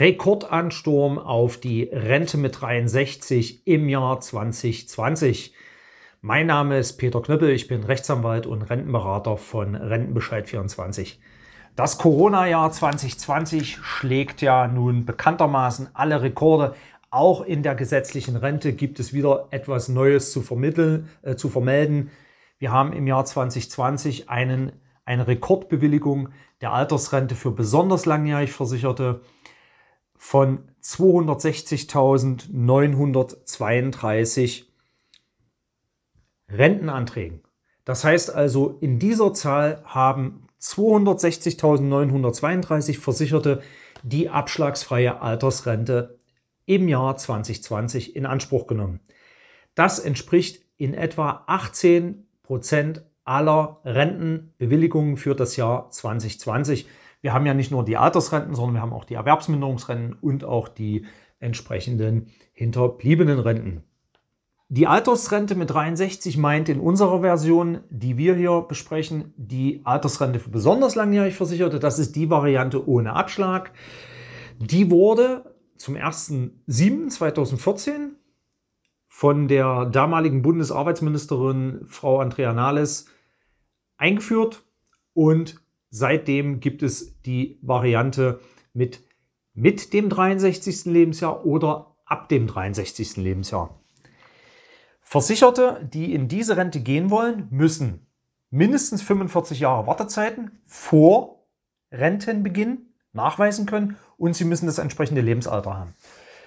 Rekordansturm auf die Rente mit 63 im Jahr 2020. Mein Name ist Peter Knüppel, ich bin Rechtsanwalt und Rentenberater von Rentenbescheid24. Das Corona-Jahr 2020 schlägt ja nun bekanntermaßen alle Rekorde. Auch in der gesetzlichen Rente gibt es wieder etwas Neues zu, vermitteln, äh, zu vermelden. Wir haben im Jahr 2020 einen, eine Rekordbewilligung der Altersrente für besonders langjährig Versicherte von 260.932 Rentenanträgen. Das heißt also, in dieser Zahl haben 260.932 Versicherte die abschlagsfreie Altersrente im Jahr 2020 in Anspruch genommen. Das entspricht in etwa 18 Prozent aller Rentenbewilligungen für das Jahr 2020 wir haben ja nicht nur die Altersrenten, sondern wir haben auch die Erwerbsminderungsrenten und auch die entsprechenden hinterbliebenen Renten. Die Altersrente mit 63 meint in unserer Version, die wir hier besprechen, die Altersrente für besonders langjährig Versicherte. Das ist die Variante ohne Abschlag. Die wurde zum 1.7.2014 von der damaligen Bundesarbeitsministerin Frau Andrea Nahles eingeführt und Seitdem gibt es die Variante mit mit dem 63. Lebensjahr oder ab dem 63. Lebensjahr. Versicherte, die in diese Rente gehen wollen, müssen mindestens 45 Jahre Wartezeiten vor Rentenbeginn nachweisen können und sie müssen das entsprechende Lebensalter haben.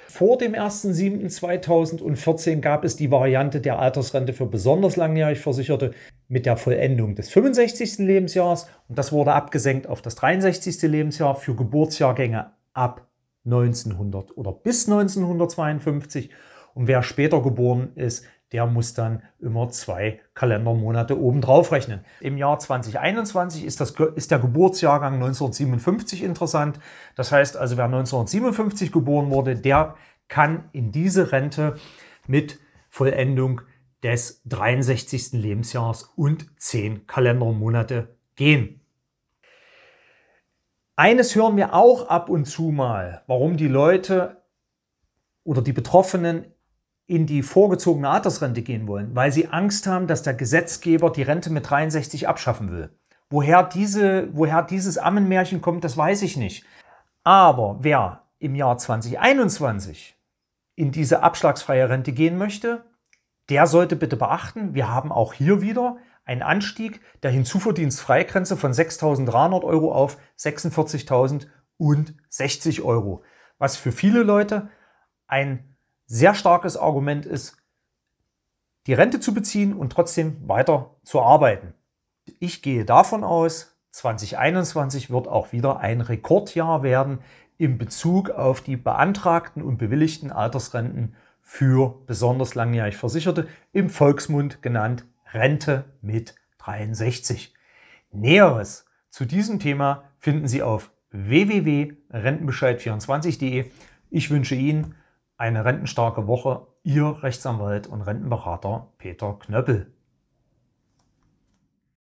Vor dem 1.7.2014 gab es die Variante der Altersrente für besonders langjährig Versicherte mit der Vollendung des 65. Lebensjahres und das wurde abgesenkt auf das 63. Lebensjahr für Geburtsjahrgänge ab 1900 oder bis 1952 und wer später geboren ist, der muss dann immer zwei Kalendermonate obendrauf rechnen. Im Jahr 2021 ist, das, ist der Geburtsjahrgang 1957 interessant. Das heißt also, wer 1957 geboren wurde, der kann in diese Rente mit Vollendung des 63. Lebensjahres und 10 Kalendermonate gehen. Eines hören wir auch ab und zu mal, warum die Leute oder die Betroffenen in die vorgezogene Altersrente gehen wollen, weil sie Angst haben, dass der Gesetzgeber die Rente mit 63 abschaffen will. Woher, diese, woher dieses Ammenmärchen kommt, das weiß ich nicht. Aber wer im Jahr 2021 in diese abschlagsfreie Rente gehen möchte, der sollte bitte beachten, wir haben auch hier wieder einen Anstieg der Hinzuverdienstfreigrenze von 6.300 Euro auf 46.060 Euro, was für viele Leute ein sehr starkes Argument ist, die Rente zu beziehen und trotzdem weiter zu arbeiten. Ich gehe davon aus, 2021 wird auch wieder ein Rekordjahr werden in Bezug auf die beantragten und bewilligten Altersrenten für besonders langjährig Versicherte, im Volksmund genannt Rente mit 63. Näheres zu diesem Thema finden Sie auf www.rentenbescheid24.de. Ich wünsche Ihnen eine rentenstarke Woche. Ihr Rechtsanwalt und Rentenberater Peter Knöppel.